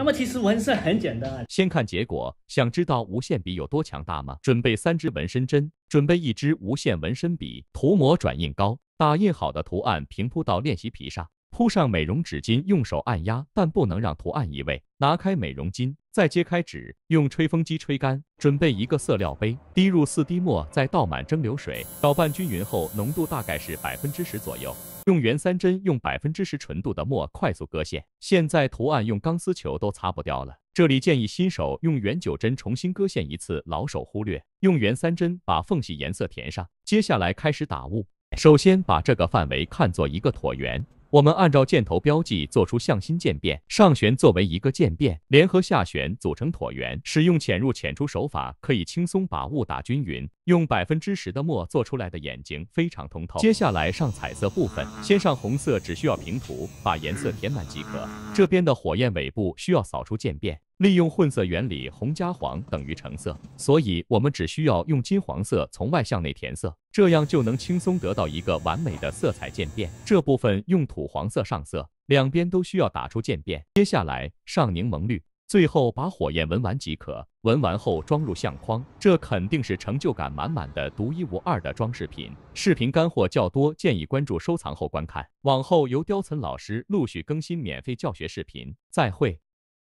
那么其实纹身很简单，先看结果。想知道无线笔有多强大吗？准备三支纹身针，准备一支无线纹身笔，涂抹转印膏，打印好的图案平铺到练习皮上，铺上美容纸巾，用手按压，但不能让图案移位。拿开美容巾，再揭开纸，用吹风机吹干。准备一个色料杯，滴入四滴墨，再倒满蒸馏水，搅拌均匀后，浓度大概是百分之十左右。用圆三针用百分之十纯度的墨快速割线，现在图案用钢丝球都擦不掉了。这里建议新手用圆九针重新割线一次，老手忽略。用圆三针把缝隙颜色填上，接下来开始打雾。首先把这个范围看作一个椭圆。我们按照箭头标记做出向心渐变，上旋作为一个渐变，联合下旋组成椭圆。使用潜入潜出手法可以轻松把雾打均匀。用百分之十的墨做出来的眼睛非常通透。接下来上彩色部分，先上红色，只需要平涂，把颜色填满即可。这边的火焰尾部需要扫出渐变。利用混色原理，红加黄等于橙色，所以我们只需要用金黄色从外向内填色，这样就能轻松得到一个完美的色彩渐变。这部分用土黄色上色，两边都需要打出渐变。接下来上柠檬绿，最后把火焰纹完即可。纹完后装入相框，这肯定是成就感满满的独一无二的装饰品。视频干货较多，建议关注收藏后观看。往后由雕岑老师陆续更新免费教学视频。再会。